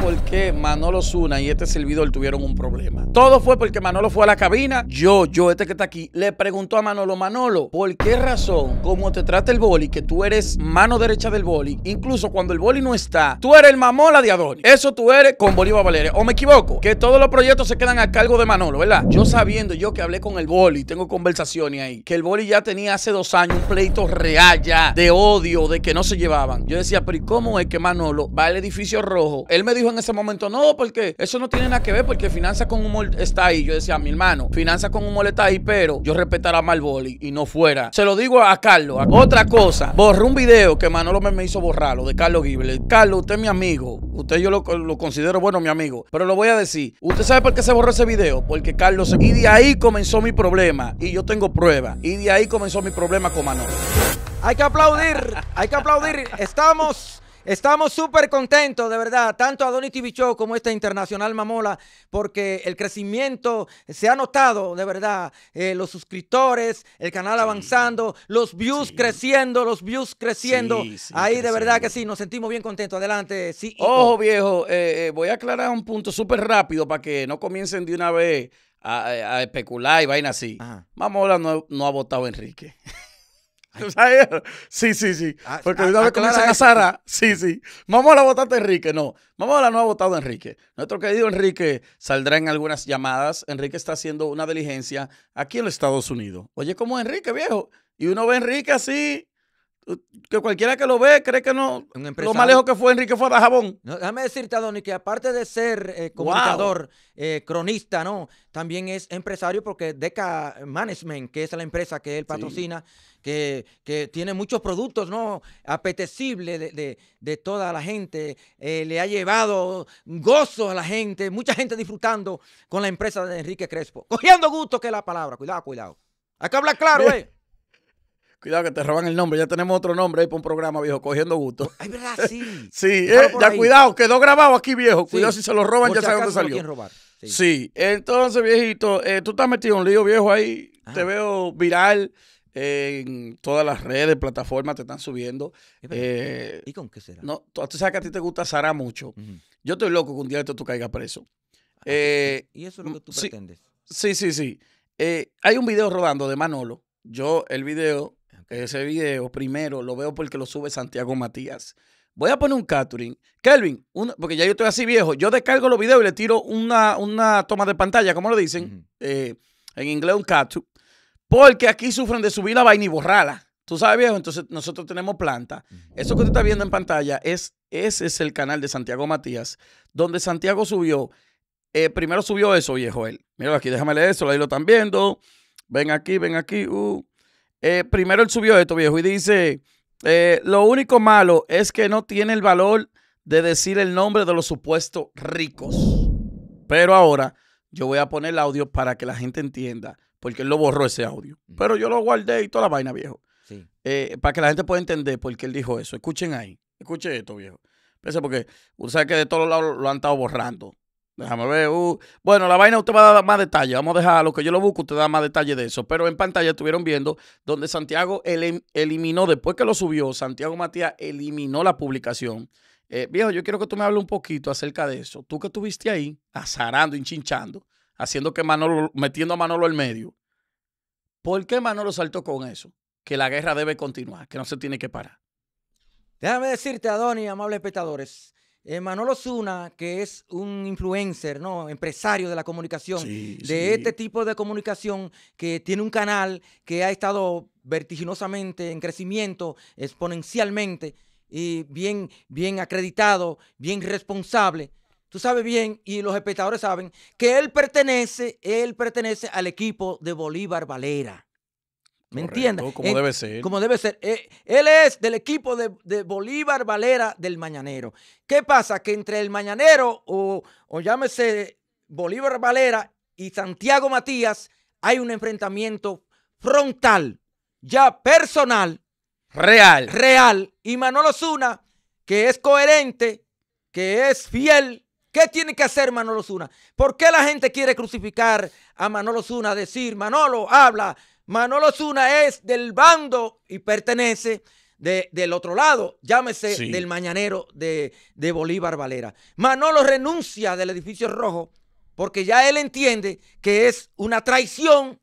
porque Manolo Zuna y este servidor tuvieron un problema. Todo fue porque Manolo fue a la cabina. Yo, yo, este que está aquí, le preguntó a Manolo, Manolo, ¿por qué razón, como te trata el boli, que tú eres mano derecha del boli, incluso cuando el boli no está, tú eres el mamola de Adonis? Eso tú eres con Bolívar Valeria. ¿O me equivoco? Que todos los proyectos se quedan a cargo de Manolo, ¿verdad? Yo sabiendo, yo que hablé con el boli, tengo conversaciones ahí, que el boli ya tenía hace dos años un pleito real ya, de odio, de que no se llevaban. Yo decía, pero ¿y cómo es que Manolo va al edificio rojo? Él me dijo en ese momento, no, porque eso no tiene nada que ver, porque Finanza con Humor está ahí. Yo decía, mi hermano, Finanza con Humor está ahí, pero yo respetara mal boli y no fuera. Se lo digo a Carlos. Otra cosa, borró un video que Manolo me hizo borrar, lo de Carlos Gible. Carlos, usted es mi amigo. Usted yo lo, lo, considero bueno, mi amigo. Pero lo voy a decir. ¿Usted sabe por qué se borró ese video? Porque Carlos. Y de ahí comenzó mi problema. Y yo tengo pruebas. Y de ahí comenzó mi problema con Manolo. Hay que aplaudir, hay que aplaudir. Estamos Estamos súper contentos, de verdad, tanto a Donny TV Show como esta Internacional Mamola, porque el crecimiento se ha notado, de verdad, eh, los suscriptores, el canal avanzando, los views creciendo, los views creciendo. Ahí de verdad que sí, nos sentimos bien contentos. Adelante, sí. E Ojo, viejo, eh, eh, voy a aclarar un punto súper rápido para que no comiencen de una vez a, especular y vaina así. Mamola no, ha votado Enrique. sí, sí, sí. Porque una vez a Sara, sí, sí. Vamos a la votante Enrique, no. Vamos a la no ha votado Enrique. Nuestro querido Enrique saldrá en algunas llamadas. Enrique está haciendo una diligencia aquí en los Estados Unidos. Oye, como Enrique, viejo. Y uno ve a Enrique así, que cualquiera que lo ve cree que no lo más lejos que fue Enrique fue a Jabón. déjame decirte, Adonis que aparte de ser eh, comunicador, eh, cronista, ¿no? También es empresario porque Deca Management, que es la empresa que él patrocina, que, tiene muchos productos, ¿no? Apetecibles de, toda la gente. Eh, le ha llevado gozo a la gente, mucha gente disfrutando con la empresa de Enrique Crespo. Cogiendo gusto que es la palabra. Cuidado, cuidado. Hay que hablar claro, eh. Cuidado que te roban el nombre. Ya tenemos otro nombre ahí para un programa, viejo, cogiendo gusto. Ay, verdad, sí. sí, eh, ya cuidado, quedó grabado aquí, viejo. Cuidado si se lo roban, ya saben dónde salió. Sí. entonces, viejito, eh, tú estás metido en un lío, viejo, ahí. Ah. Te veo viral eh, en todas las redes, plataformas te están subiendo. ¿Y con qué será? No, tú, sabes que a ti te gusta Sara mucho. Yo estoy loco que un día esto tú caigas preso. Ah, y eso es lo que tú pretendes. Sí, sí, sí. hay un video rodando de Manolo. Yo, el video, ese video primero lo veo porque lo sube Santiago Matías. Voy a poner un capturing. Kelvin, porque ya yo estoy así viejo, yo descargo los videos y le tiro una, una toma de pantalla, como lo dicen, eh, en inglés un capture, porque aquí sufren de subir la vaina y borrarla. Tú sabes, viejo, entonces nosotros tenemos planta. Eso que tú está viendo en pantalla es, ese es el canal de Santiago Matías, donde Santiago subió, eh, primero subió eso, viejo, él. Mira aquí, déjame leer eso, ahí lo están viendo. Ven aquí, ven aquí. Uh. Eh, primero él subió esto, viejo, y dice, eh, lo único malo es que no tiene el valor de decir el nombre de los supuestos ricos. Pero ahora yo voy a poner el audio para que la gente entienda, porque él lo borró ese audio. Pero yo lo guardé y toda la vaina, viejo. Eh, para que la gente pueda entender por qué él dijo eso. Escuchen ahí. Escuchen esto, viejo. Pese porque usted sabe que de todos lados lo han estado borrando. Déjame ver. Uh. Bueno, la vaina usted va a dar más detalle. Vamos a dejar lo que yo lo busco, usted da más detalle de eso. Pero en pantalla estuvieron viendo donde Santiago eliminó, después que lo subió, Santiago Matías eliminó la publicación. Eh, viejo, yo quiero que tú me hables un poquito acerca de eso. Tú que estuviste ahí, azarando, hinchinchando, haciendo que Manolo, metiendo a Manolo al medio. ¿Por qué Manolo saltó con eso? Que la guerra debe continuar, que no se tiene que parar. Déjame decirte, Adoni, amables espectadores, eh, Manolo Zuna, que es un influencer, ¿no? Empresario de la comunicación, de este tipo de comunicación, que tiene un canal que ha estado vertiginosamente en crecimiento, exponencialmente, y bien, bien acreditado, bien responsable. Tú sabes bien, y los espectadores saben, que él pertenece, él pertenece al equipo de Bolívar Valera. ¿Me entiendes? Como eh, debe ser. Como debe ser. Eh, él es del equipo de, Bolívar Valera del Mañanero. ¿Qué pasa? Que entre el Mañanero o, o llámese Bolívar Valera y Santiago Matías hay un enfrentamiento frontal, ya personal. Real. Real. Y Manolo Zuna, que es coherente, que es fiel. ¿Qué tiene que hacer Manolo Zuna? ¿Por qué la gente quiere crucificar a Manolo Zuna? Decir, Manolo, habla, Manolo Zuna es del bando y pertenece de, del otro lado, llámese del mañanero de, de, Bolívar Valera. Manolo renuncia del edificio rojo porque ya él entiende que es una traición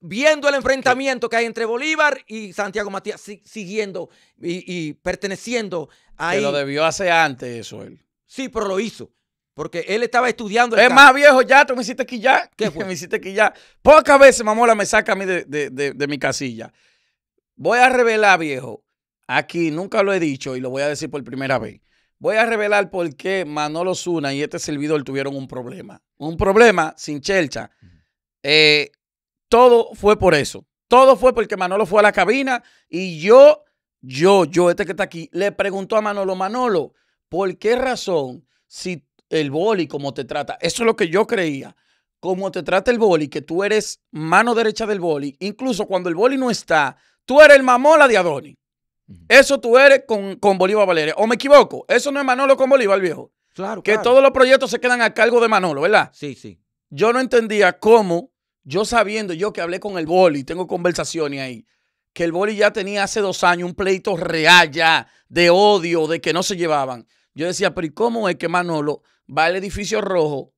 viendo el enfrentamiento que hay entre Bolívar y Santiago Matías, siguiendo y, perteneciendo a... Que lo debió hacer antes eso él. Sí, pero lo hizo. Porque él estaba estudiando. es más viejo ya, tú me hiciste ya. ¿Qué fue? me hiciste ya. Pocas veces Mamola me saca a mí de, mi casilla. Voy a revelar, viejo, aquí, nunca lo he dicho y lo voy a decir por primera vez. Voy a revelar por qué Manolo Zuna y este servidor tuvieron un problema. Un problema sin chelcha. Eh, todo fue por eso. Todo fue porque Manolo fue a la cabina y yo, yo, yo, este que está aquí, le preguntó a Manolo, Manolo, ¿por qué razón si el boli cómo te trata. Eso es lo que yo creía. Cómo te trata el boli, que tú eres mano derecha del boli. Incluso cuando el boli no está, tú eres el mamola de Adoni. Eso tú eres con, Bolívar Valeria. ¿O me equivoco? Eso no es Manolo con Bolívar, viejo. Claro. Que todos los proyectos se quedan a cargo de Manolo, ¿verdad? Sí, sí. Yo no entendía cómo, yo sabiendo, yo que hablé con el boli, tengo conversaciones ahí, que el boli ya tenía hace dos años un pleito real ya de odio, de que no se llevaban. Yo decía, pero ¿y cómo es que Manolo va al edificio rojo.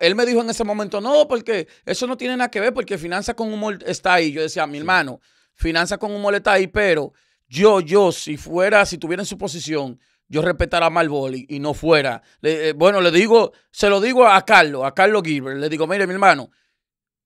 él me dijo en ese momento, no, porque eso no tiene nada que ver, porque Finanza con Humor está ahí. Yo decía, mi hermano, Finanza con Humor está ahí, pero yo, yo, si fuera, si tuviera en su posición, yo respetara a boli y no fuera. Eh, bueno, le digo, se lo digo a Carlos, a Carlos Gilbert, le digo, mire, mi hermano,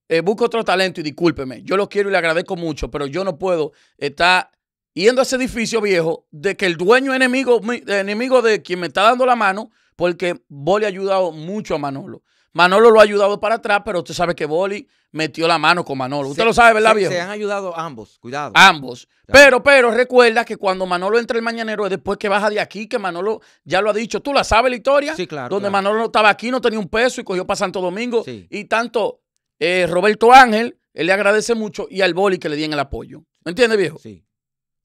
eh, busco otro talento y discúlpeme, yo lo quiero y le agradezco mucho, pero yo no puedo estar yendo a ese edificio viejo de que el dueño enemigo, enemigo de quien me está dando la mano porque Boli ha ayudado mucho a Manolo. Manolo lo ha ayudado para atrás, pero usted sabe que Boli metió la mano con Manolo. Usted lo sabe, ¿verdad, viejo? Se han ayudado ambos, cuidado. Ambos. Pero, pero recuerda que cuando Manolo entra el mañanero es después que baja de aquí, que Manolo ya lo ha dicho. ¿Tú la sabes la historia? Sí, claro. Donde Manolo estaba aquí, no tenía un peso y cogió para Santo Domingo. Y tanto eh, Roberto Ángel, él le agradece mucho y al Boli que le dieron el apoyo. ¿Me entiendes, viejo? Sí.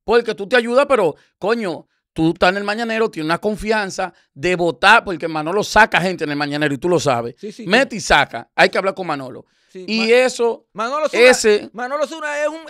Porque tú te ayudas, pero, coño, tú estás en el mañanero, tienes una confianza de votar, porque Manolo saca gente en el mañanero y tú lo sabes. Mete y saca. Hay que hablar con Manolo. y eso, Manolo ese. Manolo es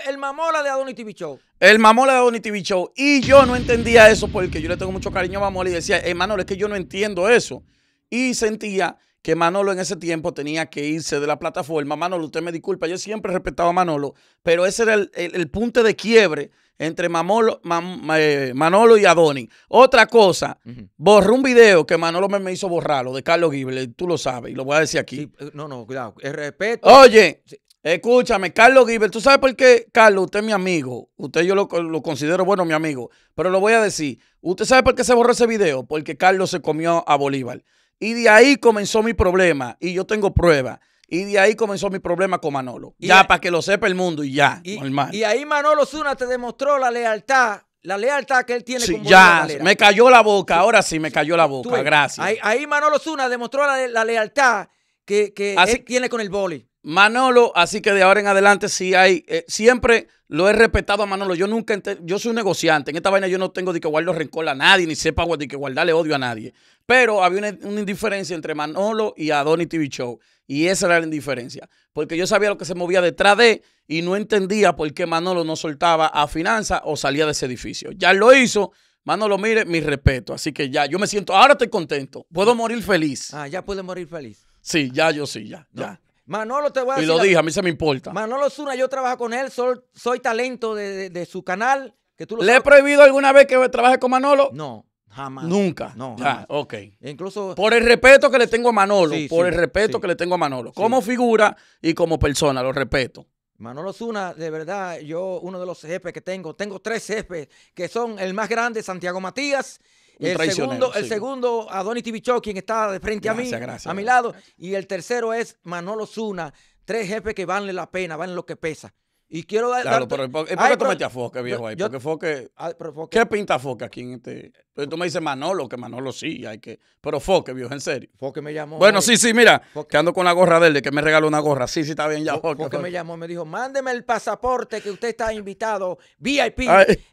el mamola de Adonis TV Show. El mamola de Adonis TV Show. Y yo no entendía eso porque yo le tengo mucho cariño a Mamola y decía, eh, Manolo, es que yo no entiendo eso. Y sentía que Manolo en ese tiempo tenía que irse de la plataforma. Manolo, usted me disculpa, yo siempre respetaba a Manolo, pero ese era el, el punto de quiebre entre eh, Manolo y Adonis. Otra cosa, borró un video que Manolo me, hizo hizo Lo de Carlos Gible, tú lo sabes, y lo voy a decir aquí. Eh, no, no, cuidado, respeto. Oye, Escúchame, Carlos Gible, ¿tú sabes por qué, Carlos? Usted es mi amigo. Usted yo lo, lo, considero, bueno, mi amigo. Pero lo voy a decir. ¿Usted sabe por qué se borró ese video? Porque Carlos se comió a Bolívar. Y de ahí comenzó mi problema. Y yo tengo pruebas. Y de ahí comenzó mi problema con Manolo. ya, para que lo sepa el mundo y ya, y, ahí Manolo Zuna te demostró la lealtad, la lealtad que él tiene sí, Ya, me cayó la boca, ahora sí me cayó la boca, gracias. Ahí, Manolo Zuna demostró la, lealtad que, él tiene con el boli. Manolo, así que de ahora en adelante sí hay, eh, siempre lo he respetado a Manolo. Yo nunca, yo soy un negociante. En esta vaina yo no tengo de que guardo rencor a nadie, ni sepa de que guardarle odio a nadie. Pero había una, indiferencia entre Manolo y Adoni TV Show. Y esa era la indiferencia. Porque yo sabía lo que se movía detrás de y no entendía por qué Manolo no soltaba a Finanza o salía de ese edificio. Ya lo hizo. Manolo, mire, mi respeto. Así que ya, yo me siento, ahora estoy contento. Puedo morir feliz. Ah, ya puedo morir feliz. Sí, ya yo sí, ya. ya. Manolo te voy a decir. Y lo dije, a mí se me importa. Manolo Zuna, yo trabajo con él, soy, soy talento de, su canal. Que tú ¿Le he prohibido alguna vez que trabaje con Manolo? No. Jamás. Nunca. No. Jamás. ok. Incluso. Por el respeto que le tengo a Manolo. por el respeto que le tengo a Manolo. Como figura y como persona, lo respeto. Manolo Zuna, de verdad, yo, uno de los jefes que tengo, tengo tres jefes que son el más grande, Santiago Matías, el segundo, a el segundo Tibichó, quien está de frente a mí, a mi lado. Y el tercero es Manolo Zuna. Tres jefes que valen la pena, valen lo que pesa. Y quiero dar. Claro, pero ¿por, qué tú metes a Foque, viejo? Ahí? porque Foque... ¿Qué pinta Foque aquí en este.? Pero tú me dices Manolo, que Manolo sí, hay que. Pero Foque, viejo, en serio. Foque me llamó. Bueno, sí, sí, mira. Que ando con la gorra de él, que me regaló una gorra. Sí, sí, está bien ya, Foque. Foque, me llamó me dijo: mándeme el pasaporte que usted está invitado VIP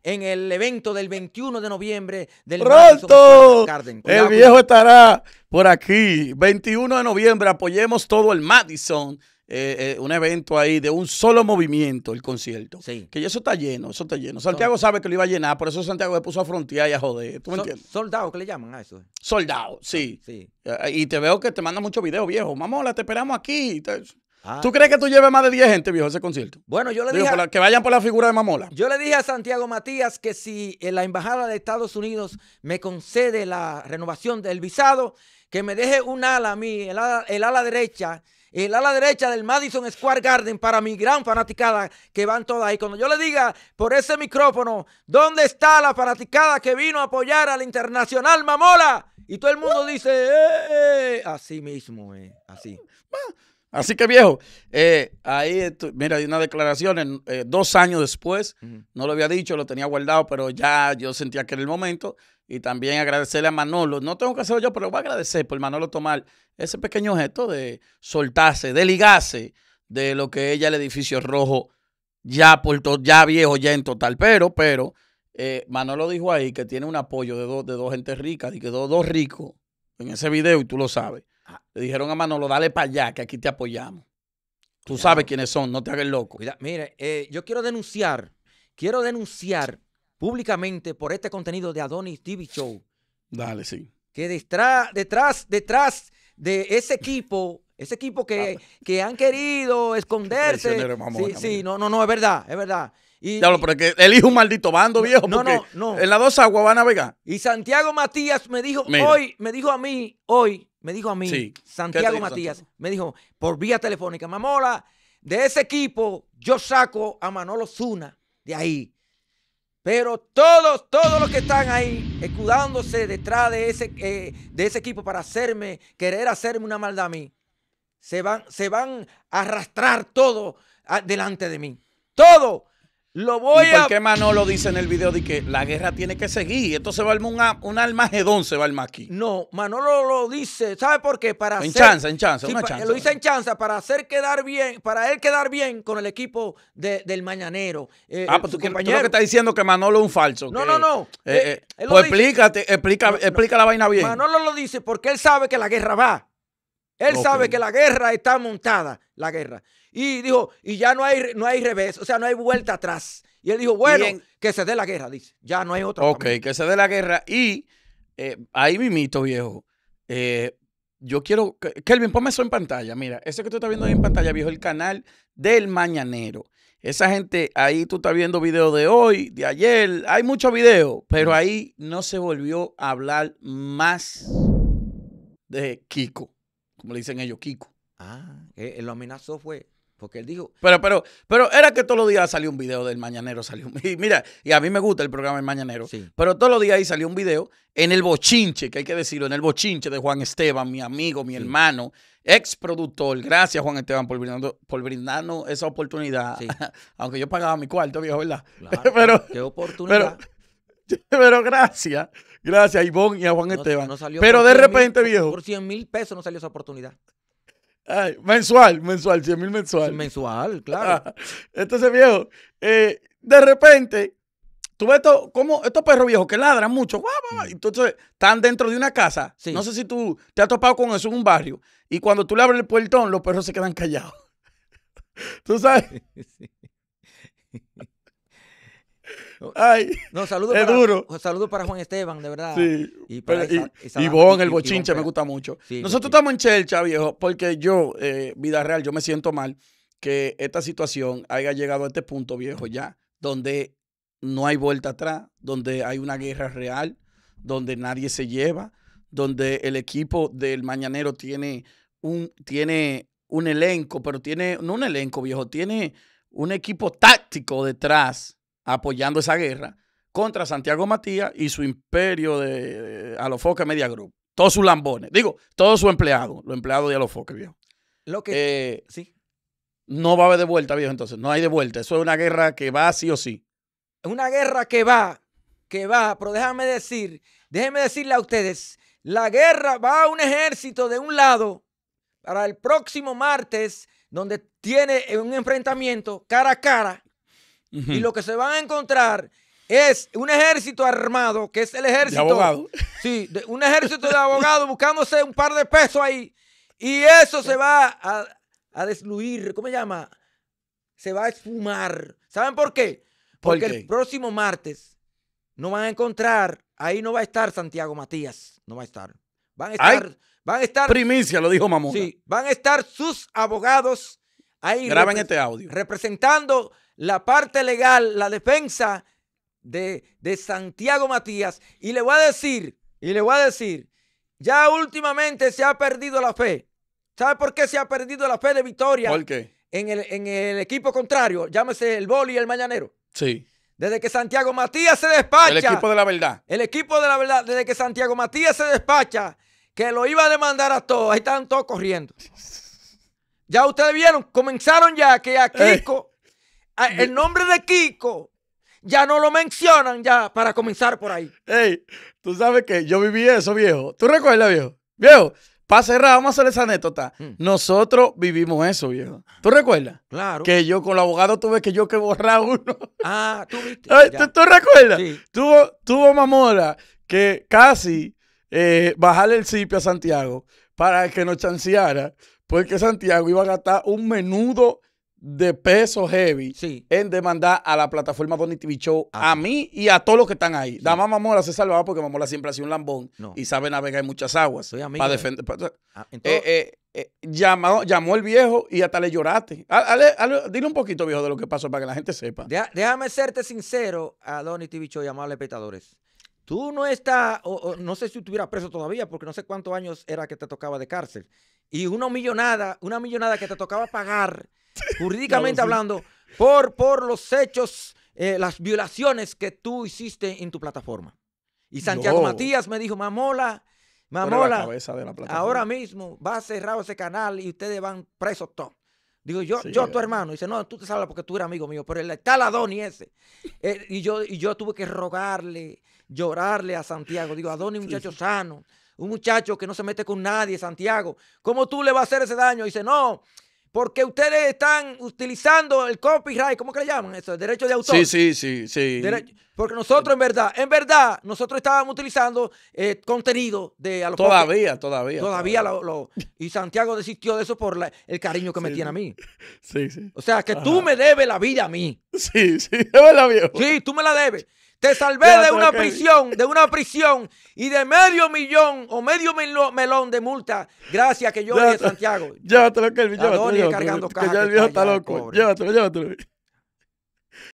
en el evento del 21 de noviembre del ¡Pronto! Garden. El viejo estará por aquí. 21 de noviembre, apoyemos todo el Madison. Eh, eh, un evento ahí de un solo movimiento, el concierto. Que eso está lleno, eso está lleno. Santiago sabe que lo iba a llenar, por eso Santiago le puso a frontear y a joder. ¿Tú me entiendes? Soldado, que le llaman a eso? Soldado, sí. Ah, sí. Eh, y te veo que te mandan muchos videos, viejo. Mamola, te esperamos aquí. Ah. ¿Tú crees que tú lleves más de 10 gente, viejo, ese concierto? Bueno, yo le dije. que vayan por la figura de Mamola. Yo le dije a Santiago Matías que si la embajada de Estados Unidos me concede la renovación del visado, que me deje un ala a mí, el ala derecha el ala derecha del Madison Square Garden para mi gran fanaticada que van todas. ahí. cuando yo le diga por ese micrófono, ¿dónde está la fanaticada que vino a apoyar al Internacional Mamola? Y todo el mundo dice, eh, eh, eh". así mismo, eh, así. Así que viejo, eh, ahí, mira, hay una declaración eh, dos años después, no lo había dicho, lo tenía guardado, pero ya yo sentía que era el momento. Y también agradecerle a Manolo, no tengo que hacerlo yo, pero voy a agradecer por Manolo tomar ese pequeño gesto de soltarse, de ligarse de lo que ella el edificio rojo, ya, por ya viejo, ya en total. Pero, pero, eh, Manolo dijo ahí que tiene un apoyo de, dos de dos gente ricas, y que dos ricos en ese video, y tú lo sabes. Le dijeron a Manolo, dale para allá, que aquí te apoyamos. Tú sabes quiénes son, no te hagas loco. Mire, eh, yo quiero denunciar, quiero denunciar públicamente por este contenido de Adonis TV Show. Dale, sí. Que detrás, detrás, detrás de ese equipo, ese equipo que, ah. han querido esconderse. Sí, sí, no, no, no, es verdad, es verdad. Y, Diablo, pero es que un maldito bando, viejo. No, porque no, En las dos aguas va a navegar. Y Santiago Matías me dijo hoy, me dijo a mí hoy me dijo a mí, Santiago Matías, me dijo por vía telefónica, Mamola, de ese equipo yo saco a Manolo Zuna de ahí. Pero todos, todos los que están ahí escudándose detrás de ese, eh, de ese equipo para hacerme, querer hacerme una maldad a mí, se van, se van a arrastrar todo delante de mí. Todo. Lo voy ¿Y ¿Por qué Manolo dice en el video de que la guerra tiene que seguir? Entonces va a armar un almagedón, se va a armar aquí. No, Manolo lo dice, ¿sabe por qué? Para en chanza, en chanza, una chanza. Lo dice en chanza para hacer quedar bien, para él quedar bien con el equipo del Mañanero. Eh, ah, pues tú, compañero. que está diciendo que Manolo es un falso. No, no, no. Eh, eh, pues explícate, explica, la vaina bien. Manolo lo dice porque él sabe que la guerra va. Él sabe que la guerra está montada, la guerra. Y dijo, y ya no hay, no hay revés, o sea, no hay vuelta atrás. Y él dijo, bueno, que se dé la guerra, dice. Ya no hay otra. Ok, que se dé la guerra. Y eh, ahí mimito, viejo. Eh, yo quiero. Kelvin, ponme eso en pantalla. Mira, ese que tú estás viendo ahí en pantalla, viejo, el canal del Mañanero. Esa gente, ahí tú estás viendo videos de hoy, de ayer. Hay muchos videos, pero mm. ahí no se volvió a hablar más de Kiko, como le dicen ellos, Kiko. Ah, eh, el lo amenazó fue que él dijo. Pero, pero, pero era que todos los días salió un video del Mañanero. Salió, y mira, y a mí me gusta el programa El Mañanero. Pero todos los días ahí salió un video en el bochinche, que hay que decirlo, en el bochinche de Juan Esteban, mi amigo, mi hermano, ex productor. Gracias, Juan Esteban, por, brindando, por brindarnos esa oportunidad. Aunque yo pagaba mi cuarto, viejo, ¿verdad? pero, qué oportunidad. Pero, gracias. Gracias a Ivonne y a Juan Esteban. pero de repente, viejo. Por 100 mil pesos no salió esa oportunidad mensual, mensual, 100 mil mensual. Mensual, claro. Entonces, viejo, eh, de repente, tú ves esto, como estos perros viejos que ladran mucho, mm. entonces están dentro de una casa. No sé si tú te has topado con eso en un barrio. Y cuando tú le abres el puertón, los perros se quedan callados. ¿Tú sabes? Ay, no, saludos es para, duro. Saludos para Juan Esteban, de verdad. Sí. Y, el bochinche, me gusta mucho. Nosotros estamos en Chelcha, viejo, porque yo, eh, vida real, yo me siento mal que esta situación haya llegado a este punto, viejo, ya, donde no hay vuelta atrás, donde hay una guerra real, donde nadie se lleva, donde el equipo del mañanero tiene un, tiene un elenco, pero tiene, no un elenco, viejo, tiene un equipo táctico detrás apoyando esa guerra contra Santiago Matías y su imperio de Alofoque Media Group. Todos sus lambones, digo, todos sus empleados, los empleados de Alofoque, viejo. Lo que. Eh, sí. No va a haber de vuelta, viejo, entonces. No hay de vuelta. Eso es una guerra que va sí o sí. Es Una guerra que va, que va, pero déjame decir, déjeme decirle a ustedes, la guerra va a un ejército de un lado para el próximo martes, donde tiene un enfrentamiento cara a cara y lo que se van a encontrar es un ejército armado, que es el ejército. De abogados. Sí, un ejército de abogados buscándose un par de pesos ahí. Y eso se va a, a desluir, ¿cómo se llama? Se va a esfumar. ¿Saben por qué? Porque el próximo martes no van a encontrar, ahí no va a estar Santiago Matías, no va a estar. Van a estar, van a estar. Primicia, lo dijo Mamón. Sí, van a estar sus abogados ahí. Graben este audio. Representando la parte legal, la defensa de, Santiago Matías. Y le voy a decir, y le voy a decir, ya últimamente se ha perdido la fe. ¿Sabe por qué se ha perdido la fe de Victoria? ¿Por qué? En el, equipo contrario, llámese el boli y el mañanero. Sí. Desde que Santiago Matías se despacha. El equipo de la verdad. El equipo de la verdad. Desde que Santiago Matías se despacha, que lo iba a demandar a todos. Ahí están todos corriendo. Ya ustedes vieron, comenzaron ya que aquí... Ah, el nombre de Kiko ya no lo mencionan ya para comenzar por ahí. Ey, tú sabes que yo viví eso, viejo. ¿Tú recuerdas, viejo? Viejo, para cerrar, vamos a hacer esa anécdota. Mm. Nosotros vivimos eso, viejo. ¿Tú recuerdas? Claro. Que yo con el abogado tuve que yo que borrar uno. Ah, tú viste. ¿tú, recuerdas? Tuvo, tuvo Mamora que casi eh, bajarle el sitio a Santiago para que nos chanceara porque Santiago iba a gastar un menudo de peso heavy en demandar a la plataforma Donny TV Show, ah, a mí y a todos los que están ahí. Sí. Mamola se salvaba porque Mamola siempre ha sido un lambón y sabe navegar en muchas aguas. Para defender. Pues, ah, eh, eh, eh, llamó, el viejo y hasta le lloraste. dile un poquito, viejo, de lo que pasó para que la gente sepa. déjame serte sincero a Donny TV Show y espectadores. Tú no estás, no sé si estuvieras preso todavía, porque no sé cuántos años era que te tocaba de cárcel. Y una millonada, una millonada que te tocaba pagar jurídicamente hablando, por, por los hechos, eh, las violaciones que tú hiciste en tu plataforma. Y Santiago Matías me dijo, Mamola, Mamola, ahora mismo va cerrado ese canal y ustedes van presos todos. Digo, yo, yo, eh. tu hermano. Dice, no, tú te salvas porque tú eres amigo mío, pero el tal Adoni ese. Eh, y, yo, y yo tuve que rogarle, llorarle a Santiago. Digo, Adoni un muchacho sano, un muchacho que no se mete con nadie, Santiago. ¿Cómo tú le vas a hacer ese daño? Dice, no, porque ustedes están utilizando el copyright, ¿cómo que le llaman eso? El derecho de autor. Sí, sí, sí, sí. porque nosotros en verdad, en verdad, nosotros estábamos utilizando eh, contenido de a los Todavía, todavía. Todavía, todavía. Lo, y Santiago desistió de eso por el cariño que me tiene a mí. Sí, sí. O sea, que tú me debes la vida a mí. Sí, sí, debes la vida. Sí, tú me la debes. Te salvé de una prisión, de una prisión y de medio millón o medio melón de multa. Gracias que yo a Santiago. Llévatelo, Kelvin, llévatelo. Llévatelo, cargando que ya el viejo está loco. Llévatelo, llévatelo.